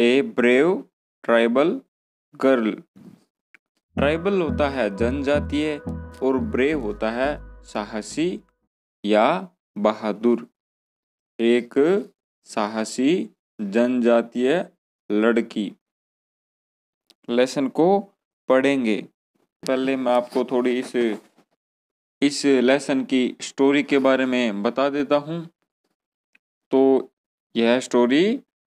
ए brave tribal girl tribal होता है जनजातीय और ब्रेव होता है साहसी या बहादुर एक साहसी जनजातीय लड़की लेसन को पढ़ेंगे पहले मैं आपको थोड़ी इस इस लेसन की स्टोरी के बारे में बता देता हूँ तो यह स्टोरी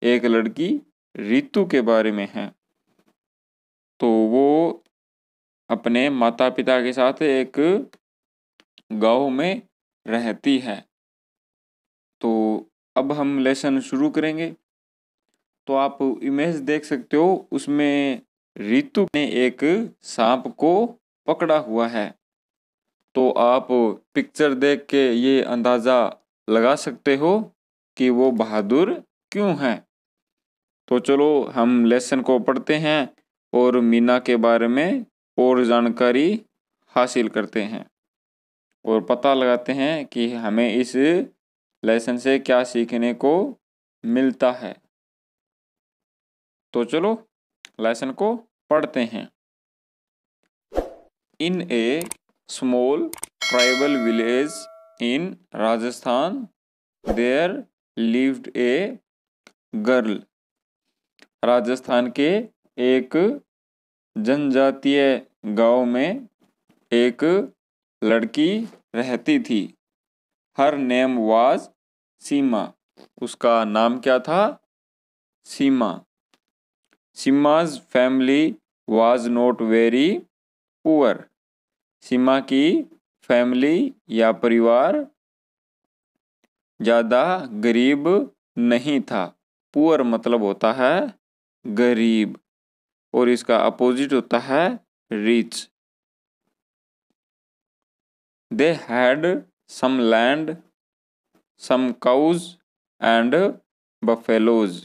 एक लड़की ऋतु के बारे में है तो वो अपने माता पिता के साथ एक गांव में रहती है तो अब हम लेसन शुरू करेंगे तो आप इमेज देख सकते हो उसमें ऋतु ने एक सांप को पकड़ा हुआ है तो आप पिक्चर देख के ये अंदाज़ा लगा सकते हो कि वो बहादुर क्यों हैं तो चलो हम लेसन को पढ़ते हैं और मीना के बारे में और जानकारी हासिल करते हैं और पता लगाते हैं कि हमें इस लेसन से क्या सीखने को मिलता है तो चलो लेसन को पढ़ते हैं in a small tribal village in Rajasthan there lived a girl Rajasthan के एक जनजातीय गांव में एक लड़की रहती थी हर नेम वाज सीमा उसका नाम क्या था Seema Seema's family was not very poor Seema की फैमिली या परिवार ज़्यादा गरीब नहीं था पुअर मतलब होता है गरीब और इसका अपोजिट होता है rich they had some land some cows and buffaloes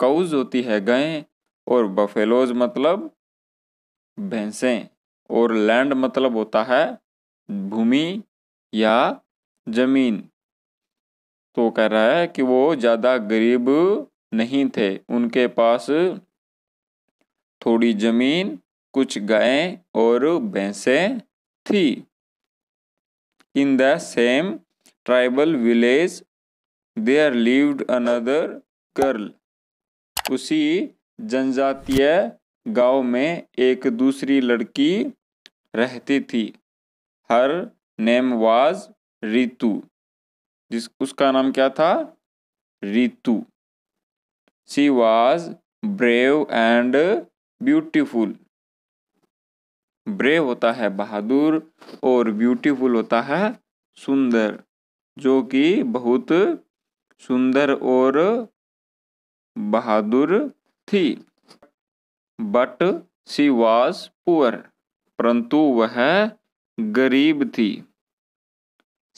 cows होती है गायें और बफेलोज मतलब भैंसें और लैंड मतलब होता है भूमि या जमीन तो कह रहा है कि वो ज़्यादा गरीब नहीं थे उनके पास थोड़ी जमीन कुछ गायें और भैंसें थी in the same tribal village there lived another girl उसी जनजातीय गांव में एक दूसरी लड़की रहती थी हर नेम वाज रितु जिस उसका नाम क्या था Ritu she was brave and beautiful brave होता है बहादुर और ब्यूटीफुल होता है सुंदर जो कि बहुत सुंदर और बहादुर थी बट सी वॉज पुअर परंतु वह गरीब थी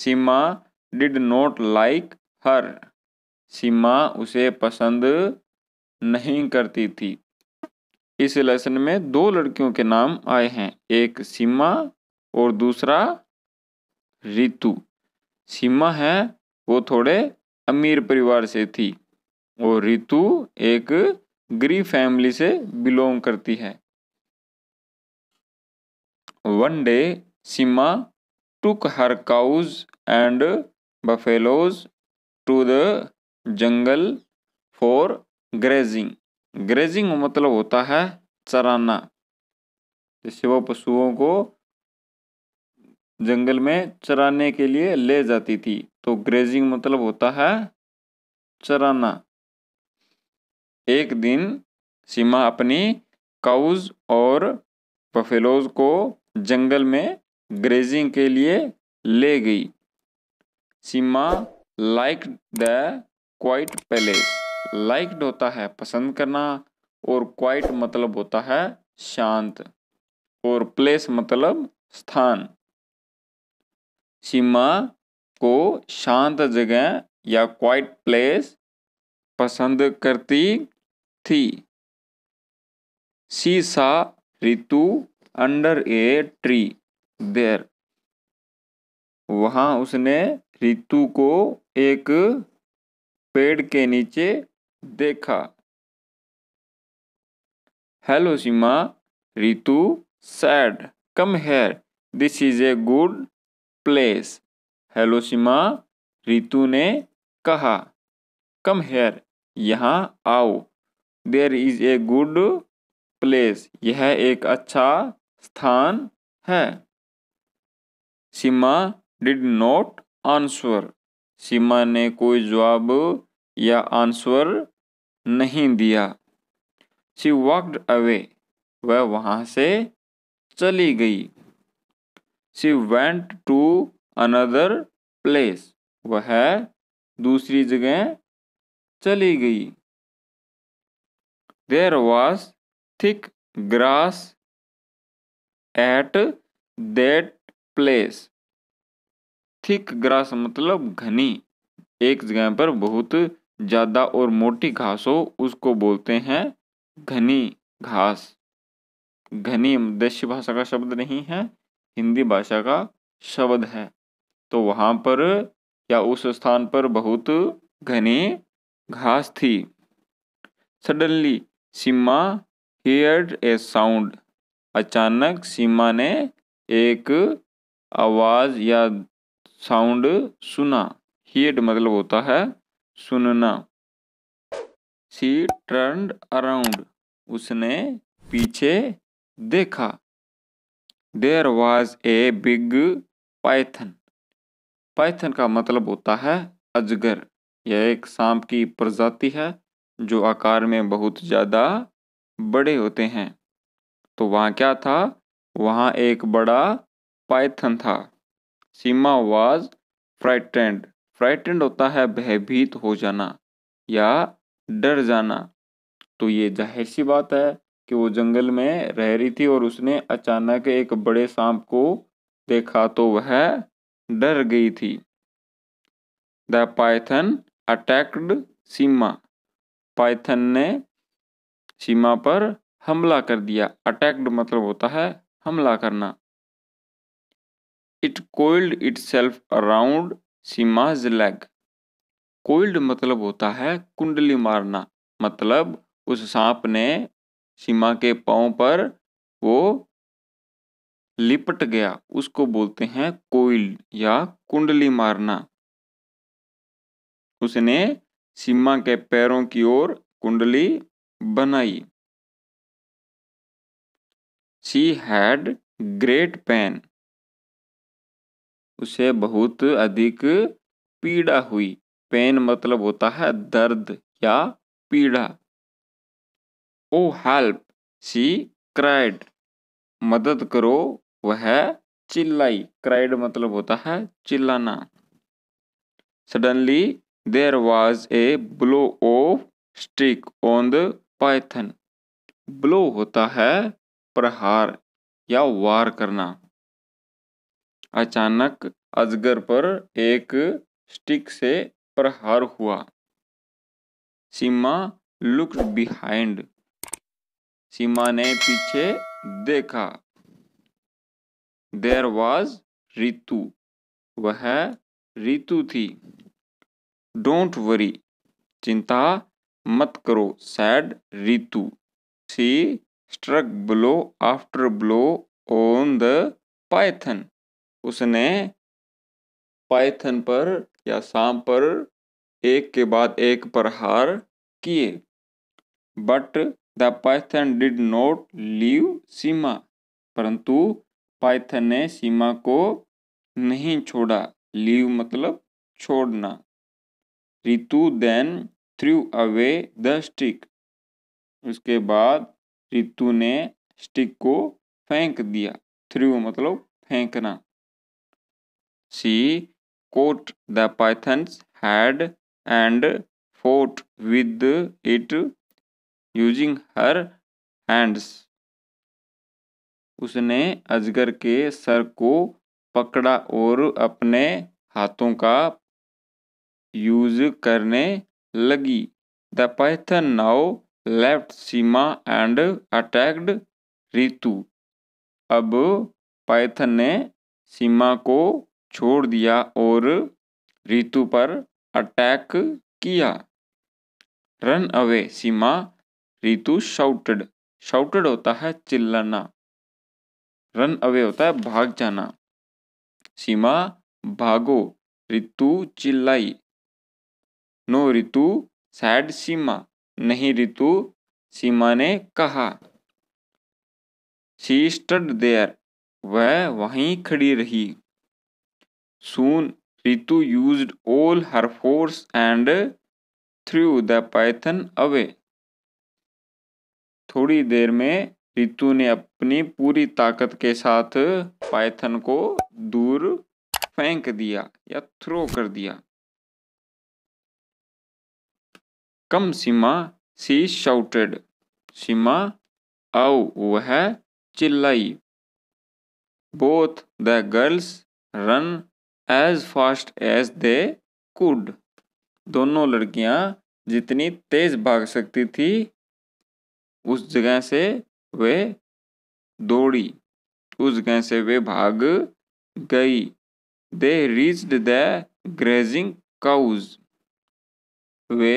Seema did not like her Seema उसे पसंद नहीं करती थी इस लेसन में दो लड़कियों के नाम आए हैं एक सीमा और दूसरा रितु सीमा है वो थोड़े अमीर परिवार से थी और रितु एक ग्री फैमिली से बिलोंग करती है one day Seema took her cows and buffaloes to the jungle for grazing grazing मतलब होता है चराना जैसे वो पशुओं को जंगल में चराने के लिए ले जाती थी तो ग्रेजिंग मतलब होता है चराना एक दिन सीमा अपनी काउज और पफेलोज को जंगल में ग्रेजिंग के लिए ले गई Seema like the quiet palace liked होता है पसंद करना और क्वाइट मतलब होता है शांत और प्लेस मतलब स्थान सीमा को शांत जगह या क्वाइट प्लेस पसंद करती थी सी सा ऋतु अंडर ए ट्री देर वहाँ उसने ऋतु को एक पेड़ के नीचे देखा hello Seema Ritu said come here this is a good place hello Seema Ritu ने कहा कम हेयर यहाँ आओ there is a good place यह एक अच्छा स्थान है Seema did not answer Seema ने कोई जवाब या आंसर नहीं दिया सी वॉकड अवे वह वहाँ से चली गई she went to another place वह दूसरी जगह चली गई there was thick grass at that place thick grass मतलब घनी एक जगह पर बहुत ज़्यादा और मोटी घास हो उसको बोलते हैं घनी घास घनी देश भाषा का शब्द नहीं है हिंदी भाषा का शब्द है तो वहाँ पर या उस स्थान पर बहुत घनी घास थी suddenly Seema heard a sound अचानक सीमा ने एक आवाज़ या साउंड सुना हीड मतलब होता है सुनना सी टर्न अराउंड उसने पीछे देखा there was a big python python का मतलब होता है अजगर यह एक सांप की प्रजाति है जो आकार में बहुत ज़्यादा बड़े होते हैं तो वहाँ क्या था वहाँ एक बड़ा पाइथन था सीमा वाज फ्राइटेंड फ्राइटेंड होता है भयभीत हो जाना या डर जाना तो ये जाहिर सी बात है कि वो जंगल में रह रही थी और उसने अचानक एक बड़े सांप को देखा तो वह डर गई थी the python attacked Seema python ने सीमा पर हमला कर दिया अटैक्ड मतलब होता है हमला करना it coiled itself around Seema's leg coiled मतलब होता है कुंडली मारना मतलब उस सांप ने सीमा के पाँव पर वो लिपट गया उसको बोलते हैं कोइल्ड या कुंडली मारना उसने सीमा के पैरों की ओर कुंडली बनाई सी हैड ग्रेट पैन उसे बहुत अधिक पीड़ा हुई पेन मतलब होता है दर्द या पीड़ा ओ हेल्प सी क्राइड मदद करो वह चिल्लाई क्राइड मतलब होता है चिल्लाना suddenly there was a blow of stick on the python blow होता है प्रहार या वार करना अचानक अजगर पर एक स्टिक से प्रहार हुआ सीमा लुक बिहाइंड सीमा ने पीछे देखा देर वॉज रितु वह रितु थी डोंट वरी चिंता मत करो said Ritu she struck blow after blow on the python उसने पाइथन पर या साम पर एक के बाद एक प्रहार किए but the python did not leave Seema परंतु पाइथन ने सीमा को नहीं छोड़ा लीव मतलब छोड़ना Ritu then threw away the stick उसके बाद रितु ने स्टिक को फेंक दिया थ्रू मतलब फेंकना she caught the python's head and fought with it using her hands उसने अजगर के सर को पकड़ा और अपने हाथों का यूज करने लगी the python now left Seema and attacked Ritu अब पाइथन ने सीमा को छोड़ दिया और रितु पर अटैक किया run away Seema Ritu shouted shouted होता है चिल्लाना रन अवे होता है भाग जाना सीमा भागो ऋतु चिल्लाई नो रितु सैड सीमा नहीं रितु सीमा ने कहा सी स्टड देयर वह वहीं खड़ी रही Soon Ritu used all her force and threw the python away. थोड़ी देर में रितु ने अपनी पूरी ताकत के साथ पाइथन को दूर फेंक दिया या थ्रो कर दिया कम सीमा सी शाउटेड सीमा आओ वह चिल्लाई both the girls ran as fast as they could दोनों लड़कियां जितनी तेज भाग सकती थी उस जगह से वे दौड़ी उस जगह से वे भाग गई they reached the grazing cows वे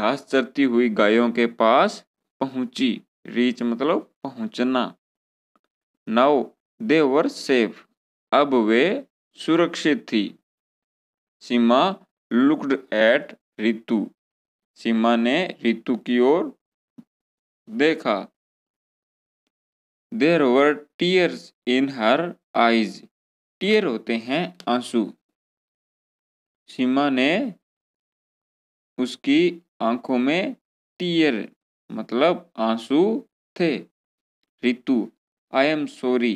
घास चरती हुई गायों के पास पहुंची रीच मतलब पहुंचना नाउ दे वर सेफ अब वे सुरक्षित थी सीमा लुक्ड एट रितु सीमा ने रितु की ओर देखा there were tears in her eyes tear होते हैं आंसू सीमा ने उसकी आंखों में टीयर मतलब आंसू थे Ritu I am sorry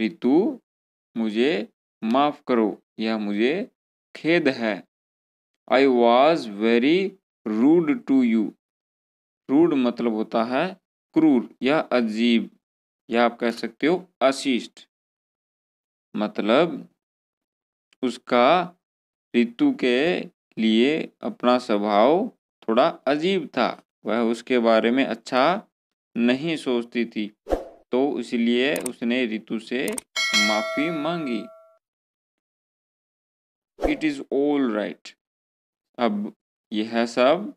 Ritu मुझे माफ़ करो यह मुझे खेद है I was very rude to you rude मतलब होता है क्रूर या अजीब या आप कह सकते हो अशिष्ट मतलब उसका ऋतु के लिए अपना स्वभाव थोड़ा अजीब था वह उसके बारे में अच्छा नहीं सोचती थी तो इसलिए उसने ऋतु से माफ़ी मांगी इट इज ऑल राइट अब यह सब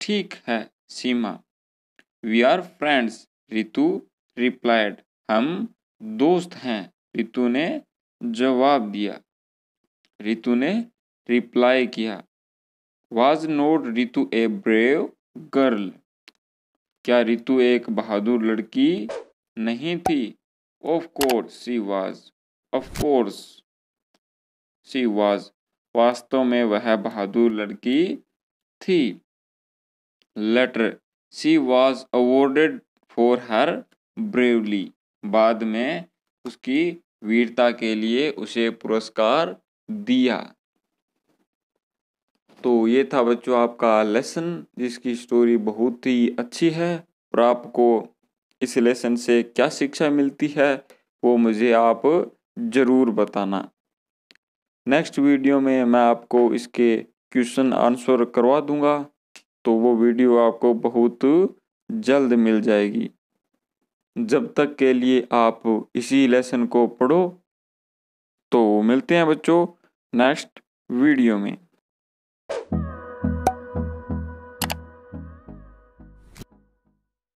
ठीक है Seema we are friends Ritu replied हम दोस्त हैं रितु ने जवाब दिया रितु ने रिप्लाई किया was not Ritu a brave girl क्या रितु एक बहादुर लड़की नहीं थी of course she was of course she was वास्तव में वह बहादुर लड़की थी later she was awarded for her bravely बाद में उसकी वीरता के लिए उसे पुरस्कार दिया तो ये था बच्चों आपका लेसन जिसकी स्टोरी बहुत ही अच्छी है और आपको इस लेसन से क्या शिक्षा मिलती है वो मुझे आप ज़रूर बताना नेक्स्ट वीडियो में मैं आपको इसके क्वेश्चन आंसर करवा दूंगा तो वो वीडियो आपको बहुत जल्द मिल जाएगी जब तक के लिए आप इसी लेसन को पढ़ो तो मिलते हैं बच्चों नेक्स्ट वीडियो में